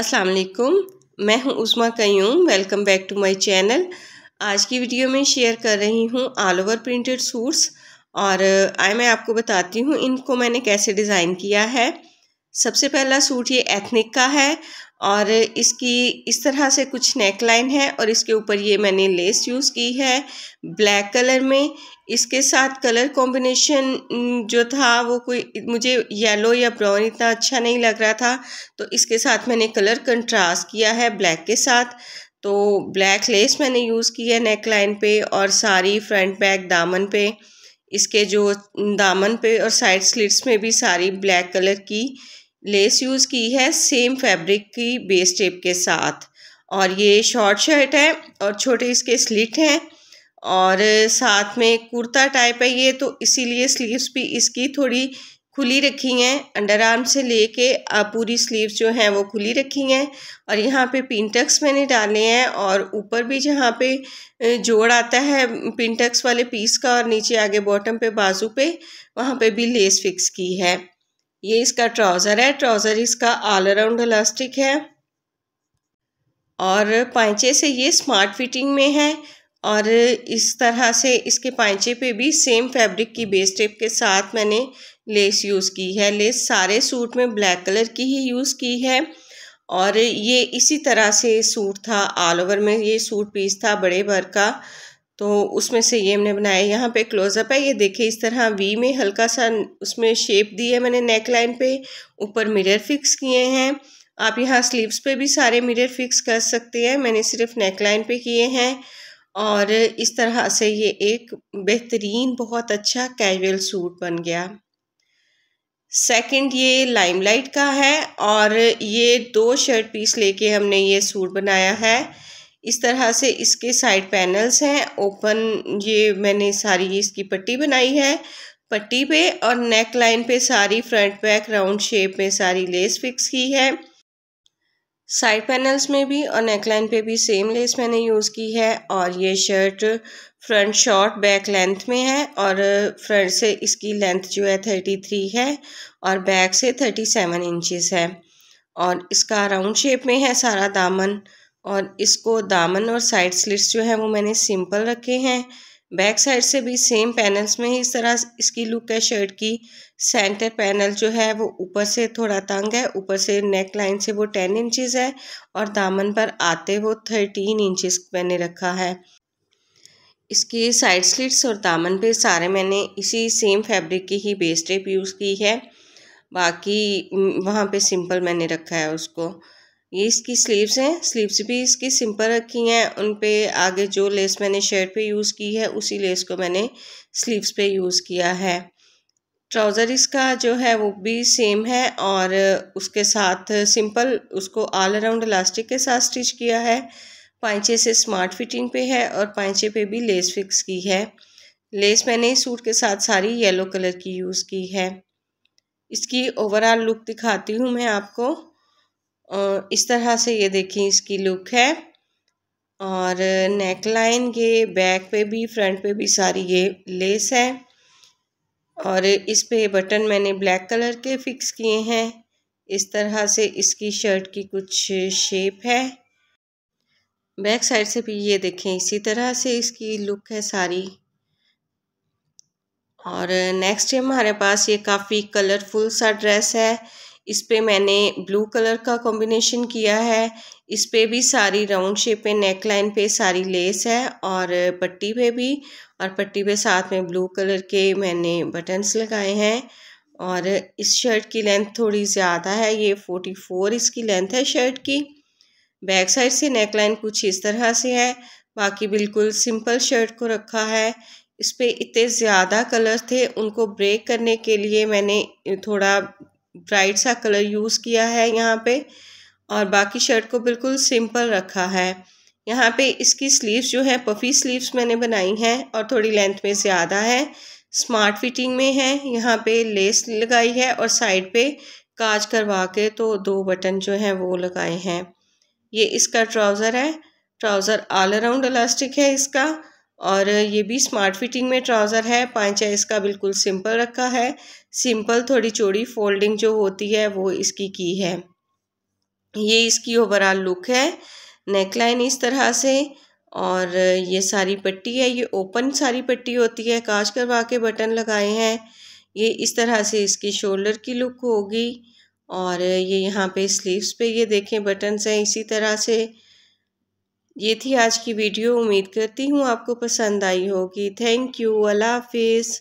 अस्सलाम वालेकुम मैं हूं Usma Qayyum welcome back to my channel आज की वीडियो में शेयर कर रही हूं ऑल ओवर प्रिंटेड सूट्स और आए मैं आपको बताती हूं इनको मैंने कैसे डिज़ाइन किया है सबसे पहला सूट ये एथनिक का है और इसकी इस तरह से कुछ नेक लाइन है और इसके ऊपर ये मैंने लेस यूज़ की है ब्लैक कलर में इसके साथ कलर कॉम्बिनेशन जो था वो कोई मुझे येलो या ब्राउन इतना अच्छा नहीं लग रहा था तो इसके साथ मैंने कलर कंट्रास्ट किया है ब्लैक के साथ तो ब्लैक लेस मैंने यूज़ की है नेक लाइन पे और सारी फ्रंट बैक दामन पे इसके जो दामन पे और साइड स्लिट्स में भी सारी ब्लैक कलर की लेस यूज़ की है सेम फैब्रिक की बेस टेप के साथ और ये शॉर्ट शर्ट है और छोटे इसके स्लिट हैं और साथ में कुर्ता टाइप है ये तो इसीलिए स्लीव्स भी इसकी थोड़ी खुली रखी हैं अंडर आर्म से लेके पूरी स्लीव्स जो हैं वो खुली रखी हैं और यहाँ पे पिनटक्स मैंने डाले हैं और ऊपर भी जहाँ पे जोड़ आता है पिनटक्स वाले पीस का और नीचे आगे बॉटम पे बाजू पे वहाँ पे भी लेस फिक्स की है ये इसका ट्राउज़र है ट्राउज़र इसका ऑल अराउंड इलास्टिक है और पाइचे से ये स्मार्ट फिटिंग में है और इस तरह से इसके पाइचे पे भी सेम फैब्रिक की बेस टेप के साथ मैंने लेस यूज़ की है लेस सारे सूट में ब्लैक कलर की ही यूज़ की है और ये इसी तरह से सूट था ऑल ओवर में ये सूट पीस था बड़े भर का तो उसमें से ये हमने बनाया यहाँ पे क्लोजअप है ये देखिए इस तरह वी में हल्का सा उसमें शेप दी है मैंने नेक लाइन पे ऊपर मिरर फिक्स किए हैं आप यहाँ स्लीव्स पे भी सारे मिरर फिक्स कर सकते हैं मैंने सिर्फ नेक लाइन पे किए हैं और इस तरह से ये एक बेहतरीन बहुत अच्छा कैजुअल सूट बन गया सेकंड ये लाइमलाइट का है और ये दो शर्ट पीस लेके हमने ये सूट बनाया है इस तरह से इसके साइड पैनल्स हैं ओपन ये मैंने सारी इसकी पट्टी बनाई है पट्टी पे और नेक लाइन पे सारी फ्रंट बैक राउंड शेप में सारी लेस फिक्स की है साइड पैनल्स में भी और नेक लाइन पे भी सेम लेस मैंने यूज़ की है और ये shirt front short back length में है और फ्रंट से इसकी लेंथ जो है थर्टी थ्री है और बैक से थर्टी सेवन इंचज़ है और इसका राउंड शेप में है सारा दामन और इसको दामन और साइड स्लिट्स जो है वो मैंने सिंपल रखे हैं बैक साइड से भी सेम पैनल्स में ही इस तरह इसकी लुक है शर्ट की सेंटर पैनल जो है वो ऊपर से थोड़ा तंग है ऊपर से नेक लाइन से वो टेन इंचज़ है और दामन पर आते वो थर्टीन इंचज़ मैंने रखा है इसके साइड स्लिट्स और दामन पे सारे मैंने इसी सेम फैब्रिक की ही बेस टेप यूज़ की है बाकी वहाँ पे सिंपल मैंने रखा है उसको ये इसकी स्लीव्स हैं स्लीव्स भी इसकी सिंपल रखी हैं उन पे आगे जो लेस मैंने शर्ट पे यूज़ की है उसी लेस को मैंने स्लीव्स पे यूज़ किया है ट्राउज़र इसका जो है वो भी सेम है और उसके साथ सिंपल उसको ऑल अराउंड इलास्टिक के साथ स्टिच किया है पाइचे से स्मार्ट फिटिंग पे है और पाइचे पे भी लेस फिक्स की है लेस मैंने इस सूट के साथ सारी येलो कलर की यूज़ की है इसकी ओवरऑल लुक दिखाती हूँ मैं आपको इस तरह से ये देखें इसकी लुक है और नेक लाइन के बैक पे भी फ्रंट पे भी सारी ये लेस है और इस पे बटन मैंने ब्लैक कलर के फिक्स किए हैं इस तरह से इसकी शर्ट की कुछ शेप है बैक साइड से भी ये देखें इसी तरह से इसकी लुक है सारी और नेक्स्ट हमारे पास ये काफ़ी कलरफुल सा ड्रेस है इस पर मैंने ब्लू कलर का कॉम्बिनेशन किया है इस पर भी सारी राउंड शेप पे नेक लाइन पे सारी लेस है और पट्टी पे भी और पट्टी पे साथ में ब्लू कलर के मैंने बटन्स लगाए हैं और इस शर्ट की लेंथ थोड़ी ज़्यादा है ये फोर्टी फोर इसकी लेंथ है शर्ट की बैक साइड से नेक लाइन कुछ इस तरह से है बाकी बिल्कुल सिंपल शर्ट को रखा है इस पर इतने ज़्यादा कलर थे उनको ब्रेक करने के लिए मैंने थोड़ा ब्राइट सा कलर यूज़ किया है यहाँ पे और बाकी शर्ट को बिल्कुल सिंपल रखा है यहाँ पे इसकी स्लीव्स जो है पफी स्लीव्स मैंने बनाई हैं और थोड़ी लेंथ में ज़्यादा है स्मार्ट फिटिंग में है यहाँ पे लेस लगाई है और साइड पे काज करवा के तो दो बटन जो हैं वो लगाए हैं ये इसका ट्राउज़र है ट्राउज़र ऑल अराउंड इलास्टिक है इसका और ये भी स्मार्ट फिटिंग में ट्राउज़र है पाँच इसका बिल्कुल सिंपल रखा है सिंपल थोड़ी चौड़ी फोल्डिंग जो होती है वो इसकी की है ये इसकी ओवरऑल लुक है नेकलाइन इस तरह से और ये सारी पट्टी है ये ओपन सारी पट्टी होती है काज करवा के बटन लगाए हैं ये इस तरह से इसकी शोल्डर की लुक होगी और ये यहाँ पे स्लीव्स पे ये देखें बटन्स हैं इसी तरह से ये थी आज की वीडियो उम्मीद करती हूँ आपको पसंद आई होगी थैंक यू अल्लाह हाफिज़